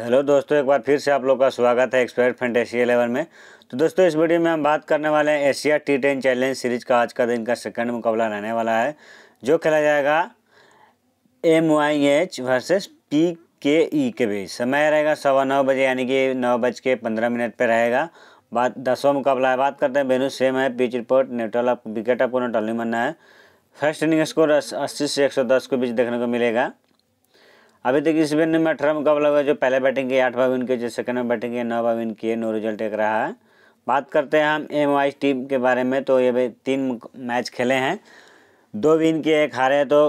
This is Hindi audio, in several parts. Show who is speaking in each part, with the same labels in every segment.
Speaker 1: हेलो दोस्तों एक बार फिर से आप लोग का स्वागत है एक्सपर्ट एशिया एलेवन में तो दोस्तों इस वीडियो में हम बात करने वाले हैं Asia T ten challenge series का आज का दिन का सेकंड मुकाबला रहने वाला है जो खेला जाएगा M Y H versus P K E के बीच समय रहेगा सवा नौ बजे यानी कि नौ बज के पंद्रह मिनट पर रहेगा बात दसवा मुकाबला है बात करते हैं बेनू सेम है पिच रिपोर्ट न्यूट्रल विकेट अपना नोटल बनना है फर्स्ट इनिंग स्कोर अस्सी से एक सौ दस के बीच देखने को मिलेगा अभी तक इस बिन में अठारह मुकाबला हुआ जो पहले बैटिंग किए आठ बाविन विन जो सेकंड में बैटिंग किए नौ बाविन विन किए नो रिजल्ट एक रहा है बात करते हैं हम एम वाइज टीम के बारे में तो ये भी तीन मैच खेले हैं दो विन किए एक हारे तो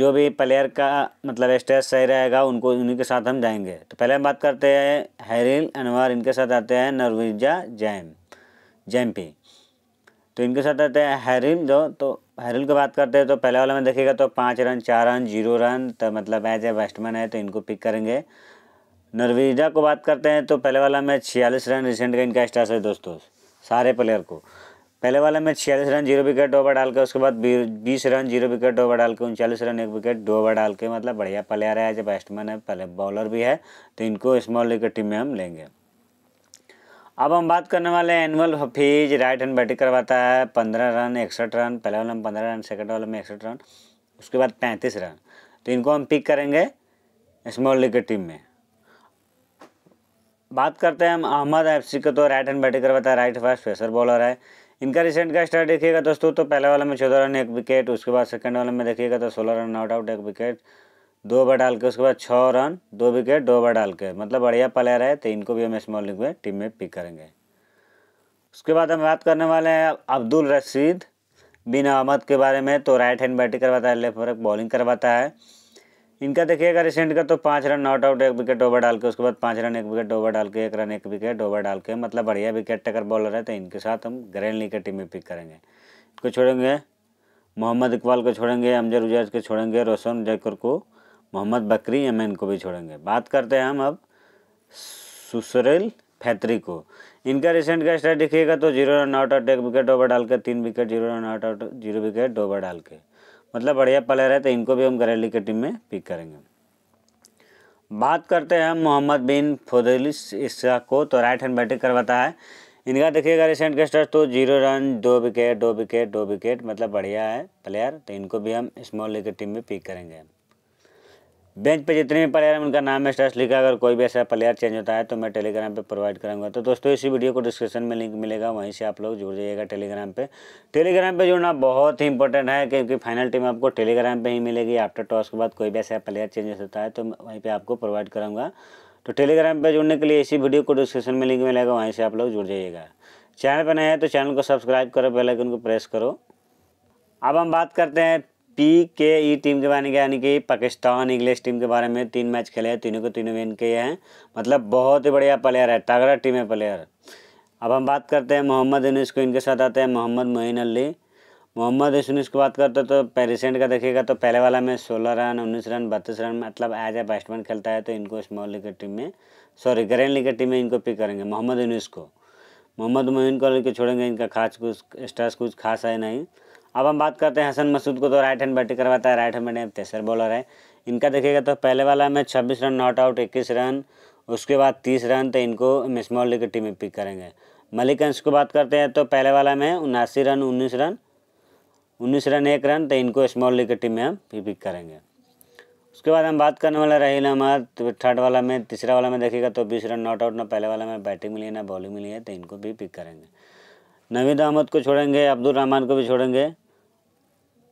Speaker 1: जो भी प्लेयर का मतलब स्टेज सही रहेगा उनको उन्हीं के साथ हम जाएंगे तो पहले हम बात करते हैं हैरिल अनवर इनके साथ आते हैं नरविजा जैम पी तो इनके साथ आते हैं हैरिल जो तो पायरुल की बात करते हैं तो पहले वाला में देखिएगा तो पाँच रन चार रन जीरो रन तो मतलब एज ए बैट्समैन है तो इनको पिक करेंगे नरवीजा को बात करते हैं तो पहले वाला में छियालीस रन रिसेंट का इनका स्टार्स है दोस्तों सारे प्लेयर को पहले वाला में छियालीस रन जीरो विकेट ओवर डाल के उसके बाद बीस रन जीरो विकेट ओवर डाल के उनचालीस रन एक विकेट दो ओवर डाल के मतलब बढ़िया प्लेयर है एज ए बैट्समैन है पहले बॉलर भी है तो इनको स्मॉल लीग टीम में हम लेंगे अब हम बात करने वाले हैं एनुअल हफीज राइट हैंड बैटिंग करवाता है पंद्रह रन इकसठ रन पहले वाले में पंद्रह रन सेकेंड वाले में इकसठ रन उसके बाद पैंतीस रन तो इनको हम पिक करेंगे स्मॉल लीग की टीम में बात करते हैं हम अहमद सी को तो राइट हैंड बैटिंग करवाता है राइट फास्ट फेसर बॉलर है इनका रिसेंट का स्टार्ट देखिएगा दोस्तों तो पहले वाले में चौदह रन एक विकेट उसके बाद सेकेंड वाले में देखिएगा तो सोलह रन नॉट आउट एक विकेट दो बार डाल के उसके बाद छः रन दो विकेट दो बार डाल के मतलब बढ़िया प्लेयर है तो इनको भी हम स्मॉल लीग में टीम में पिक करेंगे उसके बाद हम बात करने वाले हैं अब्दुल रशीद बिन अहमद के बारे में तो राइट हैंड बैटिंग करवाता है लेफ्ट फॉरक बॉलिंग करवाता है इनका देखिएगा रिसेंट का तो पाँच रन नॉट आउट एक विकेट ओवर डाल के उसके बाद पाँच रन एक विकेट ओवर डाल के एक रन एक विकेट ओवर डाल के मतलब बढ़िया विकेट टेकर बॉलर है तो इनके साथ हम ग्रैंड लीग के टीम में पिक करेंगे इनको छोड़ेंगे मोहम्मद इकबाल को छोड़ेंगे अमजर उजाज को छोड़ेंगे रोशन जयकर को मोहम्मद बकरी हम इनको भी छोड़ेंगे बात करते हैं हम अब सुसरेल फैतरी को इनका रिसेंट का स्टार्ट देखिएगा तो जीरो रन आउट और एक विकेट ओवर डाल के तीन wicket zero run out out zero wicket over डाल के मतलब बढ़िया प्लेयर है तो इनको भी हम करेली की टीम में पिक करेंगे बात करते हैं हम मोहम्मद बिन फोदलिस इसका को तो राइट हैंड बैटिंग करवाता है इनका देखिएगा रिसेंट का स्टार्ट तो जीरो रन दो विकेट दो विकेट दो विकेट मतलब बढ़िया है प्लेयर तो इनको भी हम स्मॉल लीग की टीम में पिक करेंगे बेंच पे जितने भी प्लेयर हैं उनका नाम है लिखा अगर कोई भी ऐसा प्लेयर चेंज होता है तो मैं टेलीग्राम पे प्रोवाइड करूँगा तो दोस्तों इसी वीडियो को डिस्क्रिप्शन में लिंक मिलेगा वहीं से आप लोग जुड़ जाइएगा टेलीग्राम पे टेलीग्राम पे जुड़ना बहुत ही इंपॉर्टेंट है क्योंकि फाइनल टीम आपको टेलीग्राम पर ही मिलेगी आफ्टर टॉस के बाद कोई भी ऐसा प्लेयर चेंजेस होता है तो वहीं पर आपको प्रोवाइड करूँगा तो टेलीग्राम पर जुड़ने के लिए इसी वीडियो को डिस्क्रिप्शन में लिंक मिलेगा वहीं से आप लोग जुड़ जाइएगा चैनल पर नए हैं तो चैनल को सब्सक्राइब करो बेलाइकन को प्रेस करो अब हम बात करते हैं पी के ई टीम के बारे में यानी कि पाकिस्तान इंग्लिश टीम के बारे में तीन मैच खेले हैं तीनों को तीनों विन किए हैं मतलब बहुत ही बढ़िया प्लेयर है तगड़ा टीम है प्लेयर अब हम बात करते हैं मोहम्मद यूनिस को इनके साथ आते हैं मोहम्मद मोहन अली मोहम्मद यूनिस की बात करते तो पेरिसेंट का देखिएगा तो पहले वाला में सोलह रन उन्नीस रन बत्तीस रन मतलब एज ए बैट्समैन खेलता है तो इनको स्मॉल लीग की टीम में सॉरी ग्रैंड लीग की टीम में इनको पिक करेंगे मोहम्मद यूनिस को मोहम्मद मोहन को लेकर छोड़ेंगे इनका खास कुछ स्टार्स कुछ खास है नहीं अब हम बात करते हैं हसन मसूद को तो राइट हैंड बैटिंग करवाता है राइट हैंड बैटिंग तेसर बॉलर है इनका देखिएगा तो पहले वाला में छब्बीस रन नॉट आउट इक्कीस रन उसके बाद तीस रन तो इनको मिसमॉल लीग की टीम में पिक करेंगे मलिक अंश को बात करते हैं तो पहले वाला में उनासी रन उन्नीस रन उन्नीस रन एक रन तो इनको स्मॉल लीग की टीम में हम पिक करेंगे उसके बाद हम बात करने वाला रही अहमद तो थर्ड वाला में तीसरा वाला में देखिएगा तो बीस रन नॉट आउट ना पहले वाला में बैटिंग मिली है ना बॉलिंग मिली है तो इनको भी पिक करेंगे नवीद अहमद को छोड़ेंगे अब्दुल रहमान को भी छोड़ेंगे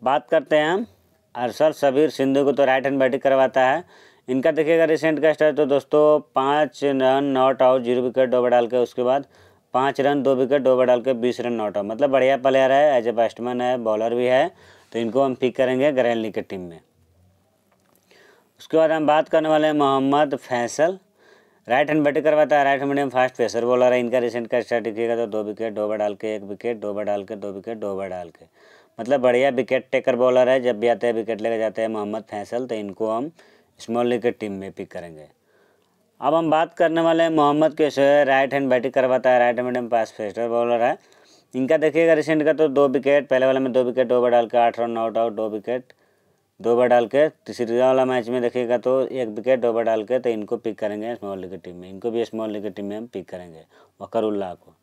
Speaker 1: बात करते हैं हम अरसल सबीर सिंधु को तो राइट हैंड बैटिंग करवाता है इनका देखिएगा रिसेंट का स्टार्ट तो दोस्तों पाँच run not out zero wicket दो डाल के उसके बाद पाँच रन दो विकेट डोबर डाल के बीस रन नॉट आउट मतलब बढ़िया प्लेयर है एज ए बैट्समैन है बॉलर भी है तो इनको हम पिक करेंगे ग्रैंडली की टीम में उसके बाद हम बात करने वाले हैं Mohammad Faisal right hand batting करवाता है right hand medium fast pacer bowler है इनका रिसेंट का स्टार्ट दिखेगा तो दो विकेट डोबा डाल के एक विकेट दो डाल के दो विकेट दो डाल के मतलब बढ़िया विकेट टेकर बॉलर है जब भी आते हैं विकेट लेकर जाते हैं मोहम्मद फैसल तो इनको हम स्मॉल लीग की टीम में पिक करेंगे अब हम बात करने वाले हैं मोहम्मद के शो राइट हैंड बैटिंग करवाता है राइट हैंड पास फेस्टर बॉलर है इनका देखिएगा रिसेंट का तो दो विकेट पहले वाला में दो विकेट दो बार डाल के आठ रन आउट आउट दो विकेट दो बार डाल के तीसरा वाला मैच में देखिएगा तो एक विकेट दो बार डाल के तो इनको पिक करेंगे स्मॉल लीग की टीम में इनको भी स्मॉल लीग की टीम में हम पिक करेंगे वकरुल्ला को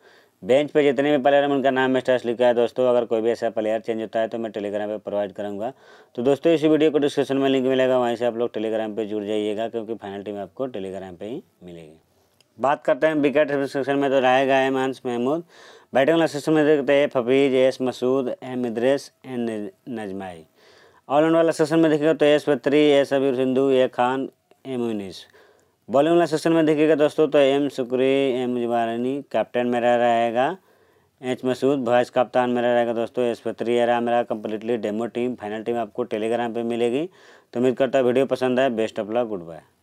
Speaker 1: बेंच पे जितने भी प्लेयर हैं उनका नाम मैं स्टेटस लिखा है दोस्तों अगर कोई भी ऐसा प्लेयर चेंज होता है तो मैं टेलीग्राम पे प्रोवाइड करूँगा तो दोस्तों इस वीडियो को डिस्क्रिप्शन में लिंक मिलेगा वहीं से आप लोग टेलीग्राम पे जुड़ जाइएगा क्योंकि फाइनल टीम आपको टेलीग्राम पे ही मिलेगी बात करते हैं विकेट सेक्शन में तो रहेगा एम अंस महमूद बैटिंग वाला सेक्शन में देखते हैं फफीज S Masood M Idrees N नजमाई ऑलराउंड वाला सेक्शन में देखेगा तो एस बत्री एस अबीर सिंधु A Khan M Younis bowling वाला सेक्शन में देखिएगा दोस्तों तो एम सुक्री एम जुबारानी कैप्टन मेरा रहेगा एच मसूद वाइस कप्तान मेरा रहेगा दोस्तों एस पत्री रहा मेरा completely demo team final team आपको टेलीग्राम पे मिलेगी तो उम्मीद करता है वीडियो पसंद आए best of luck good bye